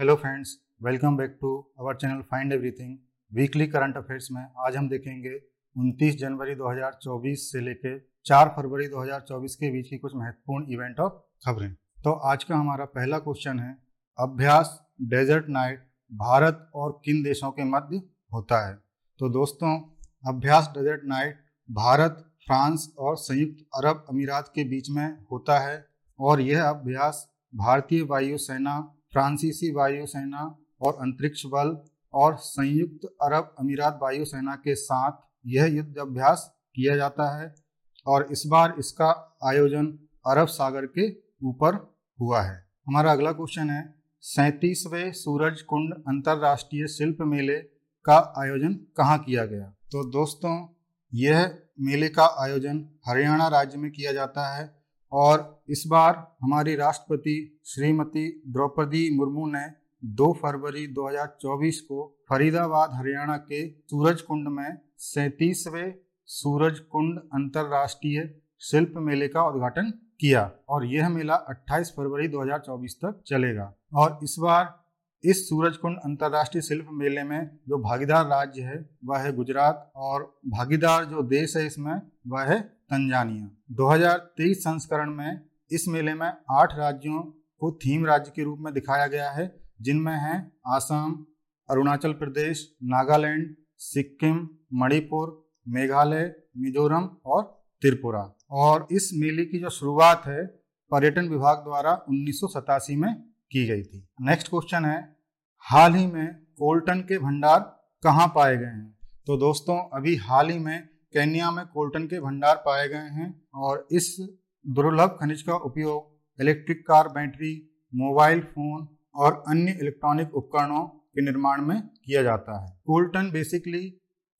Hello friends welcome back to our channel find everything weekly current affairs में आज हम देखेंगे 29 जनवरी 2024 से लेकर 4 फरवरी 2024 के बीच की कुछ महत्वपूर्ण इवेंट और खबरें तो आज का हमारा पहला क्वेश्चन है अभ्यास डेजर्ट नाइट भारत और किन देशों के मध्य होता है तो दोस्तों अभ्यास डेजर्ट नाइट भारत फ्रांस और संयुक्त अरब अमीरात के बीच में होता है और यह अभ्यास भारतीय वायुसेना फ्रांसीसी वायुसेना और अंतरिक्ष बल और संयुक्त अरब अमीरात वायुसेना के साथ यह युद्ध अभ्यास किया जाता है और इस बार इसका आयोजन अरब सागर के ऊपर हुआ है हमारा अगला क्वेश्चन है सैंतीसवें सूरज कुंड अंतर्राष्ट्रीय शिल्प मेले का आयोजन कहाँ किया गया तो दोस्तों यह मेले का आयोजन हरियाणा राज्य में किया जाता है और इस बार हमारी राष्ट्रपति श्रीमती द्रौपदी मुर्मू ने 2 फरवरी 2024 को फरीदाबाद हरियाणा के सूरज कुंड में सैतीसवे सूरज कुंड अंतर्राष्ट्रीय शिल्प मेले का उद्घाटन किया और यह मेला 28 फरवरी 2024 तक चलेगा और इस बार इस सूरजकुंड अंतर्राष्ट्रीय शिल्प मेले में जो भागीदार राज्य है वह है गुजरात और भागीदार जो देश है इसमें वह है तंजानिया 2023 संस्करण में इस मेले में आठ राज्यों को थीम राज्य के रूप में दिखाया गया है जिनमें हैं आसाम अरुणाचल प्रदेश नागालैंड सिक्किम मणिपुर मेघालय मिजोरम और त्रिपुरा और इस मेले की जो शुरुआत है पर्यटन विभाग द्वारा उन्नीस में की गई थी नेक्स्ट हम्म। क्वेश्चन है हाल ही में कोल्टन के भंडार कहाँ पाए गए हैं तो दोस्तों अभी हाल ही में केन्या में कोल्टन के भंडार पाए गए हैं और इस दुर्लभ खनिज का उपयोग electric car battery mobile phone और अन्य इलेक्ट्रॉनिक उपकरणों के निर्माण में किया जाता है कोल्टन बेसिकली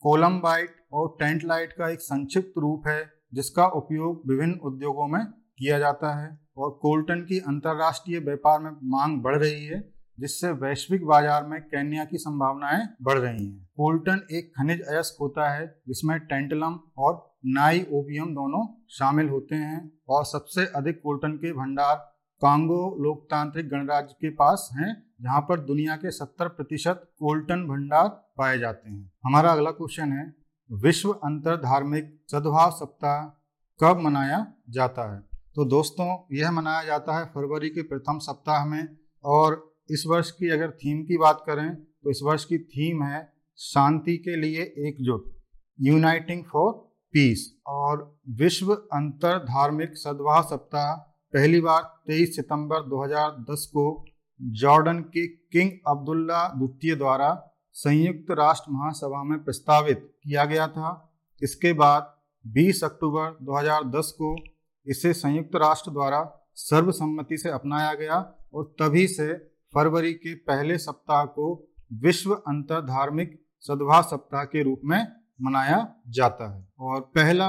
कोलम्बाइट और टेंट लाइट का एक संक्षिप्त रूप है जिसका उपयोग विभिन्न उद्योगों में किया जाता है और कोल्टन की अंतर्राष्ट्रीय व्यापार में मांग बढ़ रही है जिससे वैश्विक बाजार में कैनिया की संभावनाएं बढ़ रही हैं। कोल्टन एक खनिज अयस्क होता है जिसमें टेंटलम और नाई ओपियम दोनों शामिल होते हैं और सबसे अधिक कोल्टन के भंडार कांगो लोकतांत्रिक गणराज्य के पास हैं जहां पर दुनिया के 70 प्रतिशत कोल्टन भंडार पाए जाते हैं हमारा अगला क्वेश्चन है विश्व अंतर धार्मिक सद्भाव सप्ताह कब मनाया जाता है तो दोस्तों यह मनाया जाता है फरवरी के प्रथम सप्ताह में और इस वर्ष की अगर थीम की बात करें तो इस वर्ष की थीम है शांति के लिए एकजुट यूनाइटिंग फॉर पीस और विश्व अंतर धार्मिक सद्भाव सप्ताह पहली बार 23 सितंबर 2010 को जॉर्डन के किंग अब्दुल्ला द्वितीय द्वारा संयुक्त राष्ट्र महासभा में प्रस्तावित किया गया था इसके बाद 20 अक्टूबर 2010 को इसे संयुक्त राष्ट्र द्वारा सर्वसम्मति से अपनाया गया और तभी से फरवरी के पहले सप्ताह को विश्व अंतर धार्मिक सद्भाव सप्ताह के रूप में मनाया जाता है और पहला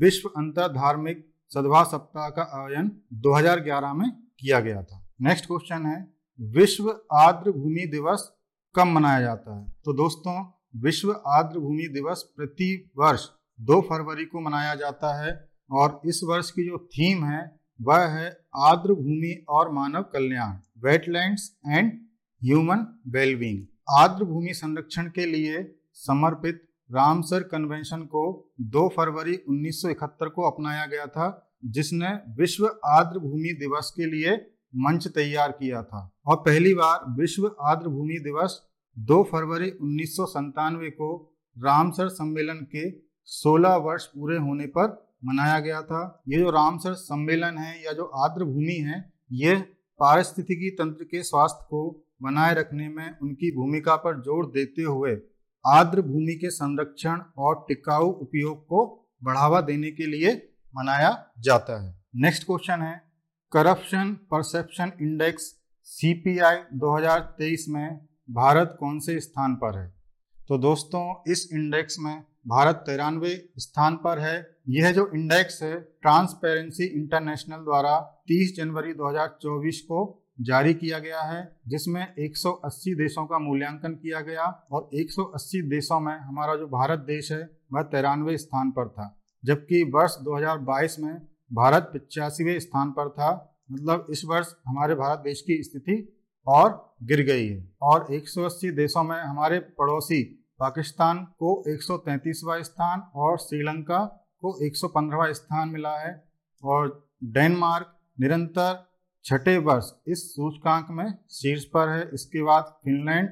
विश्व अंतर धार्मिक सद्भाव सप्ताह का आयोजन 2011 में किया गया था नेक्स्ट क्वेश्चन है विश्व आर्द्र भूमि दिवस कब मनाया जाता है तो दोस्तों विश्व आर्द्र भूमि दिवस प्रति वर्ष दो फरवरी को मनाया जाता है और इस वर्ष की जो थीम है वह है आर्द्र भूमि और मानव कल्याण वेटलैंड्स एंड ह्यूमन वेलबींग आर्द्र भूमि संरक्षण के लिए समर्पित रामसर कन्वेंशन को 2 फरवरी 1971 को अपनाया गया था जिसने विश्व आर्द्र भूमि दिवस के लिए मंच तैयार किया था और पहली बार विश्व आर्द्र भूमि दिवस 2 फरवरी उन्नीस को रामसर सम्मेलन के 16 वर्ष पूरे होने पर मनाया गया था ये जो रामसर सम्मेलन है या जो आर्द्र भूमि है ये पारिस्थितिकी तंत्र के स्वास्थ्य को बनाए रखने में उनकी भूमिका पर जोर देते हुए आर्द्र भूमि के संरक्षण और टिकाऊ उपयोग को बढ़ावा देने के लिए मनाया जाता है नेक्स्ट क्वेश्चन है करप्शन परसेप्शन इंडेक्स हजार 2023 में भारत कौन से स्थान पर है तो दोस्तों इस इंडेक्स में भारत तिरानवे स्थान पर है यह जो इंडेक्स है ट्रांसपेरेंसी इंटरनेशनल द्वारा 30 जनवरी 2024 को जारी किया गया है जिसमें 180 देशों का मूल्यांकन किया गया और 180 देशों में हमारा जो भारत देश है वह तिरानवे स्थान पर था जबकि वर्ष 2022 में भारत पचासीवें स्थान पर था मतलब इस वर्ष हमारे भारत देश की स्थिति और गिर गई है और 180 देशों में हमारे पड़ोसी पाकिस्तान को 133वां स्थान और श्रीलंका को 115वां स्थान मिला है और डेनमार्क निरंतर छठे वर्ष इस सूचकांक में शीर्ष पर है इसके बाद फिनलैंड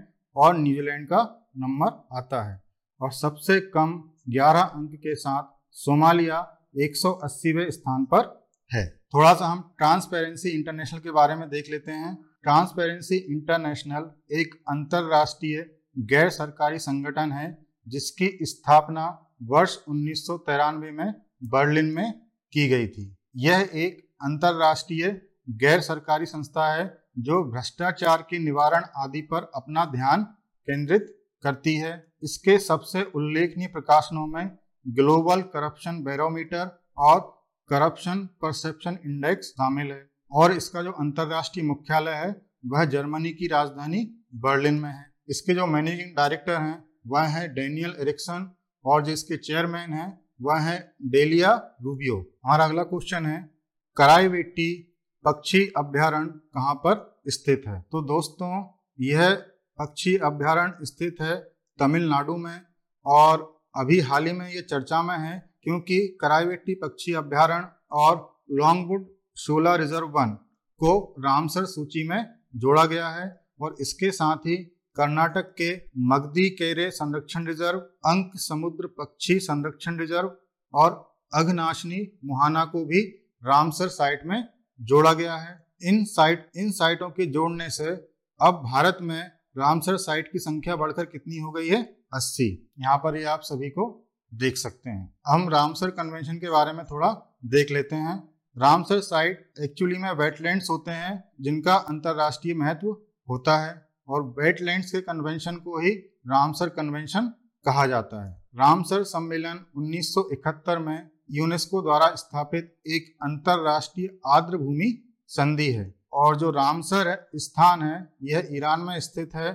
और न्यूजीलैंड का नंबर आता है और सबसे कम 11 अंक के साथ सोमालिया 180वें स्थान पर है थोड़ा सा हम ट्रांसपेरेंसी इंटरनेशनल के बारे में देख लेते हैं ट्रांसपेरेंसी इंटरनेशनल एक अंतर्राष्ट्रीय गैर सरकारी संगठन है जिसकी स्थापना वर्ष उन्नीस में बर्लिन में की गई थी यह एक अंतर्राष्ट्रीय गैर सरकारी संस्था है जो भ्रष्टाचार के निवारण आदि पर अपना ध्यान केंद्रित करती है इसके सबसे उल्लेखनीय प्रकाशनों में ग्लोबल करप्शन बैरोमीटर और करप्शन परसेप्शन इंडेक्स शामिल है और इसका जो अंतर्राष्ट्रीय मुख्यालय है वह जर्मनी की राजधानी बर्लिन में है इसके जो मैनेजिंग डायरेक्टर हैं वह है डेनियल एरिक्सन और जो इसके चेयरमैन हैं वह है डेलिया रूबियो हमारा अगला क्वेश्चन है कराईवेट्टी पक्षी अभ्यारण कहाँ पर स्थित है तो दोस्तों यह पक्षी अभ्यारण स्थित है तमिलनाडु में और अभी हाल ही में ये चर्चा में है क्योंकि कराईवेट्टी पक्षी अभ्यारण्य और लॉन्गवुड सोला रिजर्व वन को रामसर सूची में जोड़ा गया है और इसके साथ ही कर्नाटक के मगधी केरे संरक्षण रिजर्व अंक समुद्र पक्षी संरक्षण रिजर्व और अघनाशनी मुहाना को भी रामसर साइट में जोड़ा गया है इन साइट इन साइटों के जोड़ने से अब भारत में रामसर साइट की संख्या बढ़कर कितनी हो गई है अस्सी यहाँ पर ये आप सभी को देख सकते हैं हम रामसर कन्वेंशन के बारे में थोड़ा देख लेते हैं रामसर साइट एक्चुअली में वेटलैंड्स होते हैं जिनका अंतर्राष्ट्रीय महत्व होता है और वेटलैंड्स के कन्वेंशन को ही रामसर कन्वेंशन कहा जाता है रामसर सम्मेलन 1971 में यूनेस्को द्वारा स्थापित एक अंतरराष्ट्रीय आर्द्र भूमि संधि है और जो रामसर स्थान है यह ईरान में स्थित है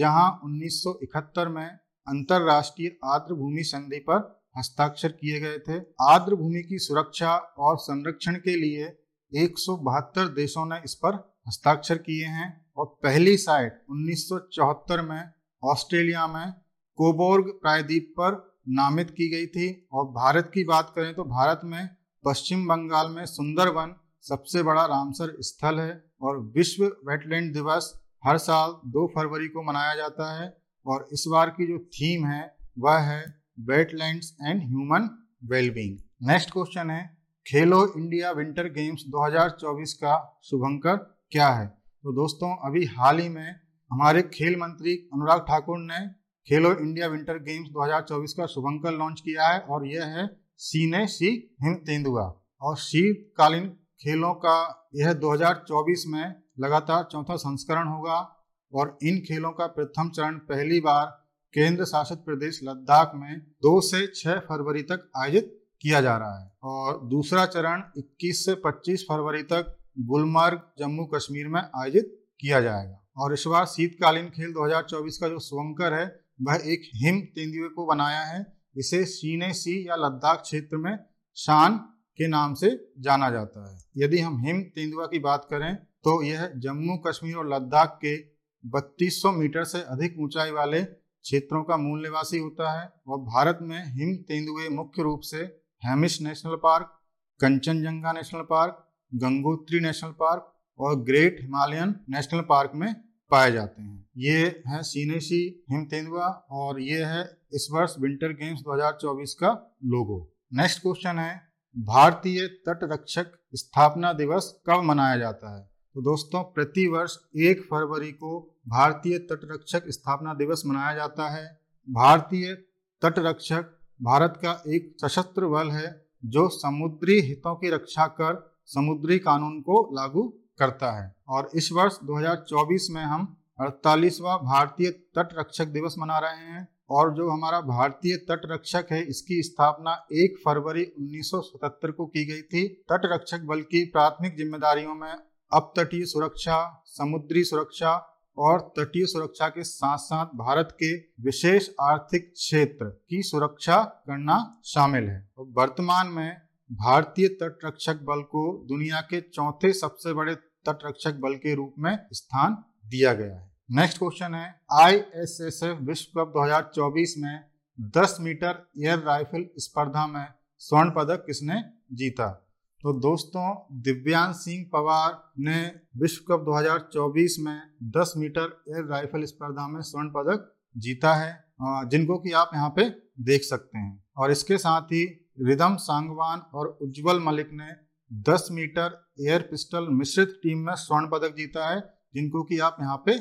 जहां 1971 में अंतरराष्ट्रीय आर्द्र भूमि संधि पर हस्ताक्षर किए गए थे आर्द्र भूमि की सुरक्षा और संरक्षण के लिए एक देशों ने इस पर हस्ताक्षर किए हैं और पहली साइट 1974 में ऑस्ट्रेलिया में कोबोर्ग प्रायद्वीप पर नामित की गई थी और भारत की बात करें तो भारत में पश्चिम बंगाल में सुंदरवन सबसे बड़ा रामसर स्थल है और विश्व वेटलैंड दिवस हर साल दो फरवरी को मनाया जाता है और इस बार की जो थीम है वह है wetlands and human wellbeing next question है खेलो इंडिया विंटर गेम्स 2024 का शुभंकर क्या है तो दोस्तों अभी हाल ही में हमारे खेल मंत्री अनुराग ठाकुर ने खेलो इंडिया विंटर गेम्स 2024 का शुभंकर लॉन्च किया है और यह है सीने सी हिंद तेंदुआ और शीतकालीन खेलों का यह 2024 में लगातार चौथा संस्करण होगा और इन खेलों का प्रथम चरण पहली बार केंद्र शासित प्रदेश लद्दाख में 2 से 6 फरवरी तक आयोजित किया जा रहा है और दूसरा चरण 21 से 25 फरवरी तक गुलमर्ग जम्मू कश्मीर में आयोजित किया जाएगा और इस बार शीतकालीन खेल 2024 का जो स्वंकर है वह एक हिम तेंदुए को बनाया है इसे सीने सी या लद्दाख क्षेत्र में शान के नाम से जाना जाता है यदि हम हिम तेंदुआ की बात करें तो यह जम्मू कश्मीर और लद्दाख के 3200 मीटर से अधिक ऊंचाई वाले क्षेत्रों का मूल निवासी होता है और भारत में हिम तेंदुए मुख्य रूप से Hemis national park Kanchenjunga national park Gangotri national park और ग्रेट हिमालयन नेशनल पार्क में पाए जाते हैं ये है सीनेशी हिम तेंदुआ और ये है इस वर्ष विंटर गेम्स 2024 का लोगो नेक्स्ट क्वेश्चन है भारतीय तट रक्षक स्थापना दिवस कब मनाया जाता है तो दोस्तों प्रति वर्ष एक फरवरी को भारतीय तटरक्षक स्थापना दिवस मनाया जाता है भारतीय तटरक्षक भारत का एक सशस्त्र बल है जो समुद्री हितों की रक्षा कर समुद्री कानून को लागू करता है और इस वर्ष 2024 में हम अड़तालीसवा भारतीय तट रक्षक दिवस मना रहे हैं और जो हमारा भारतीय तट रक्षक है इसकी स्थापना 1 फरवरी 1977 को की गई थी तट रक्षक बल की प्राथमिक जिम्मेदारियों में अब तटीय सुरक्षा समुद्री सुरक्षा और तटीय सुरक्षा के साथ साथ भारत के विशेष आर्थिक क्षेत्र की सुरक्षा करना शामिल है वर्तमान में भारतीय तटरक्षक बल को दुनिया के चौथे सबसे बड़े तटरक्षक बल के रूप में स्थान दिया गया है नेक्स्ट क्वेश्चन है आईएसएसएफ विश्व कप 2024 में 10 मीटर एयर राइफल स्पर्धा में स्वर्ण पदक किसने जीता तो दोस्तों दिव्यांग सिंह पवार ने विश्व कप 2024 में 10 मीटर एयर राइफल स्पर्धा में स्वर्ण पदक जीता है जिनको कि आप यहाँ पे देख सकते हैं और इसके साथ ही रिदम सांगवान और उज्जवल मलिक ने 10 मीटर एयर पिस्टल मिश्रित टीम में स्वर्ण पदक जीता है जिनको कि आप यहाँ पे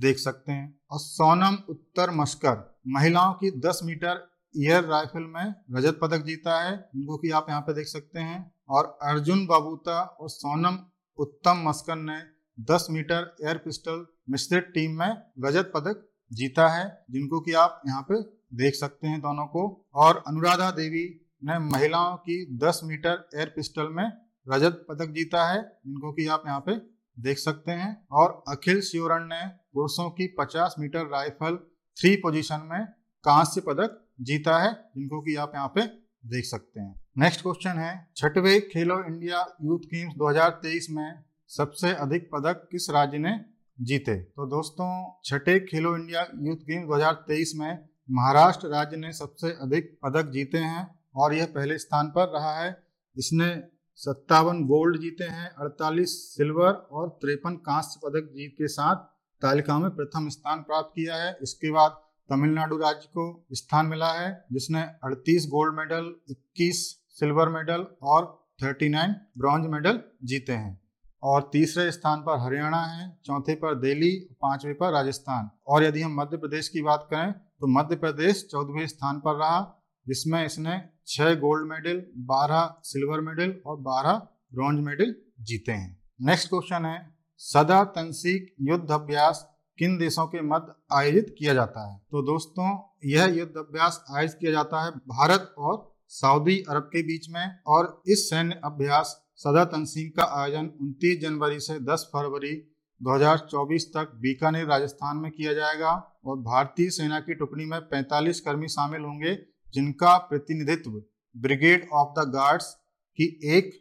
देख सकते हैं और सोनम उत्तर मस्कर महिलाओं की 10 मीटर एयर राइफल में रजत पदक जीता है जिनको कि आप यहाँ पे देख सकते हैं और अर्जुन बाबूता और सोनम उत्तम मस्कर ने 10 मीटर एयर पिस्टल मिश्रित टीम में रजत पदक जीता है जिनको कि आप यहाँ पे देख सकते हैं दोनों को और अनुराधा देवी ने महिलाओं की 10 मीटर एयर पिस्टल में रजत पदक जीता है जिनको कि आप यहाँ पे देख सकते हैं और अखिल सियोरन ने पुरुषों की 50 मीटर राइफल थ्री पोजीशन में कांस्य पदक जीता है जिनको कि आप यहाँ पे देख सकते हैं नेक्स्ट क्वेश्चन है छठवे खेलो इंडिया यूथ गेम्स 2023 में सबसे अधिक पदक किस राज्य ने जीते तो दोस्तों छठे खेलो इंडिया यूथ गेम्स 2023 में महाराष्ट्र राज्य ने सबसे अधिक पदक जीते हैं और यह पहले स्थान पर रहा है इसने सत्तावन गोल्ड जीते हैं 48 सिल्वर और तिरपन कांस्य पदक जीत के साथ तालिका में प्रथम स्थान प्राप्त किया है इसके बाद तमिलनाडु राज्य को स्थान मिला है जिसने 38 गोल्ड मेडल 21 सिल्वर मेडल और 39 ब्रॉन्ज मेडल जीते हैं और तीसरे स्थान पर हरियाणा है चौथे पर दिल्ली पांचवें पर राजस्थान और यदि हम मध्य प्रदेश की बात करें तो मध्य प्रदेश चौदहवें स्थान पर रहा जिसमें इसने छह गोल्ड मेडल बारह सिल्वर मेडल और बारह ब्रॉन्ज मेडल जीते हैं नेक्स्ट क्वेश्चन है सदा तनसिक युद्ध अभ्यास किन देशों के मध्य आयोजित किया जाता है तो दोस्तों यह युद्ध अभ्यास आयोजित किया जाता है भारत और सऊदी अरब के बीच में और इस सैन्य अभ्यास सदा तंसीम का आयोजन 29 जनवरी से 10 फरवरी 2024 तक बीकानेर राजस्थान में किया जाएगा और भारतीय सेना की टुकड़ी में 45 कर्मी शामिल होंगे जिनका प्रतिनिधित्व ब्रिगेड ऑफ द गार्ड्स की एक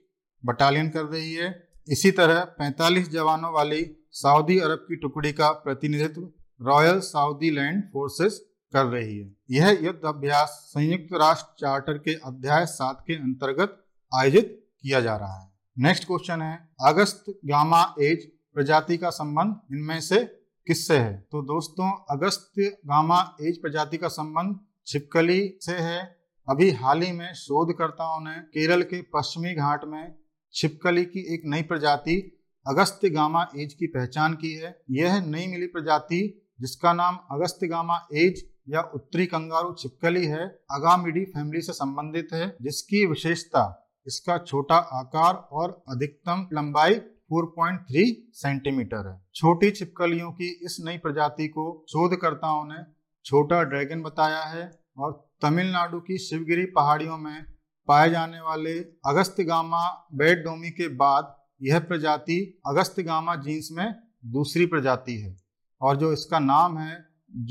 बटालियन कर रही है इसी तरह 45 जवानों वाली सऊदी अरब की टुकड़ी का प्रतिनिधित्व रॉयल सऊदी लैंड फोर्सेस कर रही है यह युद्ध अभ्यास संयुक्त राष्ट्र चार्टर के अध्याय सात के अंतर्गत आयोजित किया जा रहा है नेक्स्ट क्वेश्चन है अगस्त गामा एज प्रजाति का संबंध इनमें से किससे है तो दोस्तों अगस्त गामा एज प्रजाति का संबंध छिपकली से है अभी हाल ही में शोधकर्ताओं ने केरल के पश्चिमी घाट में छिपकली की एक नई प्रजाति अगस्त गामा एज की पहचान की है यह नई मिली प्रजाति जिसका नाम अगस्त गामा एज या उत्तरी कंगारू छिपकली है अगामिडी फैमिली से संबंधित है जिसकी विशेषता इसका छोटा आकार और अधिकतम लंबाई 4.3 सेंटीमीटर है छोटी छिपकलियों की इस नई प्रजाति को शोधकर्ताओं ने छोटा ड्रैगन बताया है और तमिलनाडु की शिवगिरी पहाड़ियों में पाए जाने वाले अगस्त्यगामा बेड डोमी के बाद यह प्रजाति अगस्त्यगामा जीन्स में दूसरी प्रजाति है और जो इसका नाम है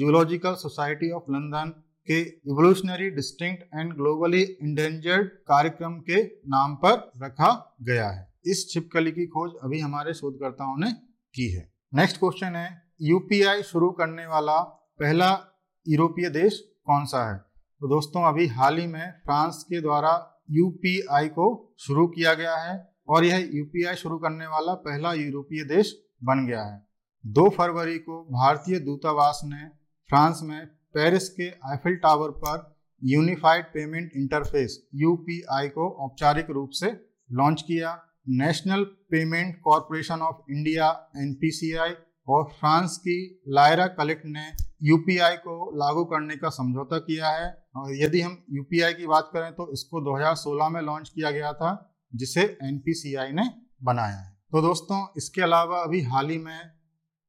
जूलॉजिकल सोसाइटी ऑफ लंदन के evolutionary distinct and globally endangered कार्यक्रम के नाम पर रखा गया है इस छिपकली की खोज अभी हमारे शोधकर्ताओं ने की है नेक्स्ट क्वेश्चन है यूपीआई शुरू करने वाला पहला यूरोपीय देश कौन सा है तो दोस्तों अभी हाल ही में फ्रांस के द्वारा यूपीआई को शुरू किया गया है और यह यूपीआई शुरू करने वाला पहला यूरोपीय देश बन गया है दो फरवरी को भारतीय दूतावास ने फ्रांस में पेरिस के आइफिल टावर पर यूनिफाइड पेमेंट इंटरफेस यूपीआई को औपचारिक रूप से लॉन्च किया national payment corporation of India NPCI और फ्रांस की लायरा कलेक्ट ने यूपीआई को लागू करने का समझौता किया है और यदि हम यूपीआई की बात करें तो इसको 2016 में लॉन्च किया गया था जिसे एन ने बनाया है तो दोस्तों इसके अलावा अभी हाल ही में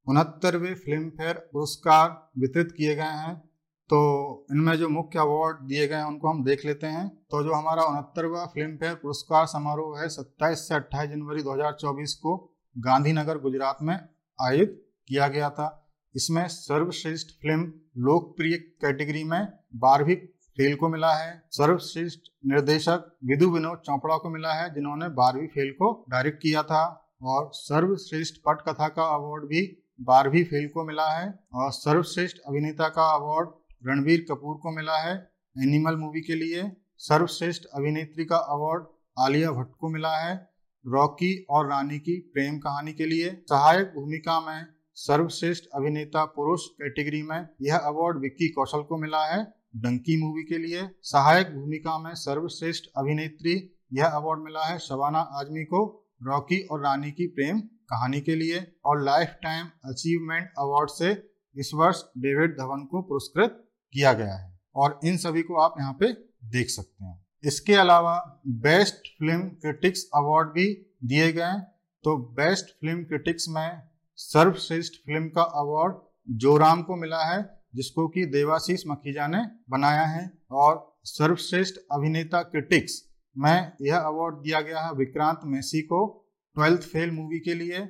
उनहत्तरवें फिल्म फेयर पुरस्कार वितरित किए गए हैं तो इनमें जो मुख्य अवार्ड दिए गए हैं उनको हम देख लेते हैं तो जो हमारा उनहत्तरवा फिल्म फेयर पुरस्कार समारोह है 27 से 28 जनवरी 2024 को गांधीनगर गुजरात में आयोजित किया गया था इसमें सर्वश्रेष्ठ फिल्म लोकप्रिय कैटेगरी में बारहवीं फेल को मिला है सर्वश्रेष्ठ निर्देशक विधु विनोद चौपड़ा को मिला है जिन्होंने बारहवीं फेल को डायरेक्ट किया था और सर्वश्रेष्ठ पटकथा का अवार्ड भी बारहवीं फेल को मिला है और सर्वश्रेष्ठ अभिनेता का अवार्ड रणवीर कपूर को मिला है एनिमल मूवी के लिए सर्वश्रेष्ठ अभिनेत्री का अवार्ड आलिया भट्ट को मिला है रॉकी और रानी की प्रेम कहानी के लिए सहायक भूमिका में सर्वश्रेष्ठ अभिनेता पुरुष कैटेगरी में यह अवार्ड विक्की कौशल को मिला है डंकी मूवी के लिए सहायक भूमिका में सर्वश्रेष्ठ अभिनेत्री यह अवार्ड मिला है शबाना आजमी को रॉकी और रानी की प्रेम कहानी के लिए और लाइफ टाइम अचीवमेंट अवार्ड से इस वर्ष डेविड धवन को पुरस्कृत किया गया है और इन सभी को आप यहाँ पे देख सकते हैं इसके अलावा बेस्ट फिल्म क्रिटिक्स अवार्ड भी दिए गए तो बेस्ट फिल्म क्रिटिक्स में सर्वश्रेष्ठ फिल्म का अवार्ड जोराम को मिला है जिसको कि देवाशीष मखीजा ने बनाया है और सर्वश्रेष्ठ अभिनेता क्रिटिक्स में यह अवार्ड दिया गया है विक्रांत मैसी को ट्वेल्थ फेल मूवी के लिए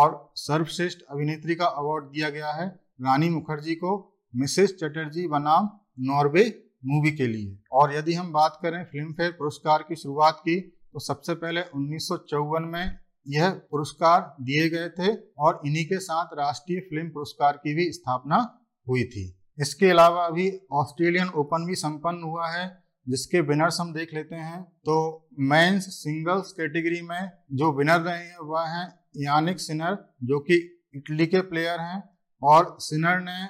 और सर्वश्रेष्ठ अभिनेत्री का अवार्ड दिया गया है रानी मुखर्जी को मिसेस चटर्जी बनाम नॉर्वे मूवी के लिए और यदि हम बात करें फिल्म फेयर पुरस्कार की शुरुआत की तो सबसे पहले उन्नीस में यह पुरस्कार दिए गए थे और इन्हीं के साथ राष्ट्रीय फिल्म पुरस्कार की भी स्थापना हुई थी इसके अलावा अभी ऑस्ट्रेलियन ओपन भी संपन्न हुआ है जिसके विनर्स हम देख लेते हैं तो मेंस सिंगल्स कैटेगरी में जो विनर रहे हैं वह हैं यानिक सिनर जो कि इटली के प्लेयर हैं और सिनर ने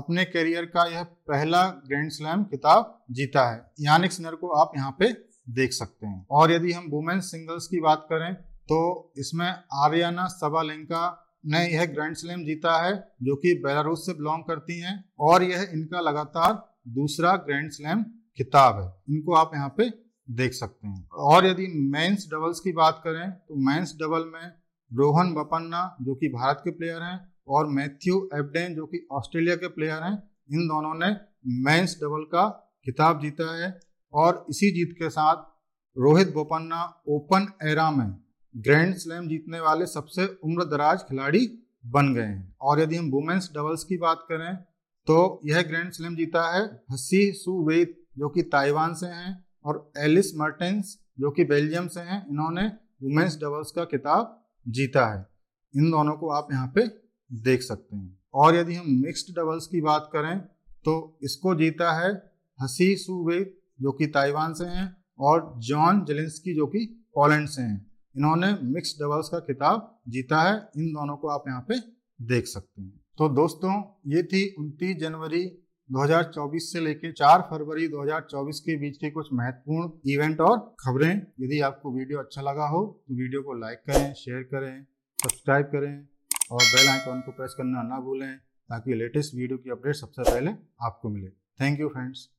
अपने करियर का यह पहला ग्रैंड स्लैम खिताब जीता है यानिक सिनर को आप यहाँ पे देख सकते हैं और यदि हम वुमेन्स सिंगल्स की बात करें तो इसमें आर्याना सबालेंका ने यह ग्रैंड स्लैम जीता है जो कि बेलारूस से बिलोंग करती हैं और यह इनका लगातार दूसरा ग्रैंड स्लैम खिताब है इनको आप यहाँ पे देख सकते हैं और यदि मेंस डबल्स की बात करें तो मेंस डबल में रोहन बपन्ना जो कि भारत के प्लेयर हैं और मैथ्यू एबडेन जो कि ऑस्ट्रेलिया के प्लेयर हैं इन दोनों ने मेंस डबल का खिताब जीता है और इसी जीत के साथ रोहित बोपन्ना ओपन एरा में ग्रैंड स्लैम जीतने वाले सबसे उम्र दराज खिलाड़ी बन गए हैं और यदि हम वुमेन्स डबल्स की बात करें तो यह ग्रैंड स्लैम जीता है हसी सुवेद जो कि ताइवान से हैं और एलिस मर्टेंस जो कि बेल्जियम से हैं इन्होंने वुमेन्स डबल्स का किताब जीता है इन दोनों को आप यहाँ पे देख सकते हैं और यदि हम मिक्स्ड डबल्स की बात करें तो इसको जीता है हसी सुवेद जो कि ताइवान से हैं और जॉन जेलिंस्की जो कि पोलैंड से हैं इन्होंने मिक्स डबल्स का खिताब जीता है इन दोनों को आप यहाँ पे देख सकते हैं तो दोस्तों ये थी उनतीस जनवरी 2024 से लेकर 4 फरवरी 2024 के बीच के कुछ महत्वपूर्ण इवेंट और खबरें यदि आपको वीडियो अच्छा लगा हो तो वीडियो को लाइक करें शेयर करें सब्सक्राइब करें और बेल आइकॉन को प्रेस करना ना भूलें ताकि लेटेस्ट वीडियो की अपडेट सबसे पहले आपको मिले थैंक यू फ्रेंड्स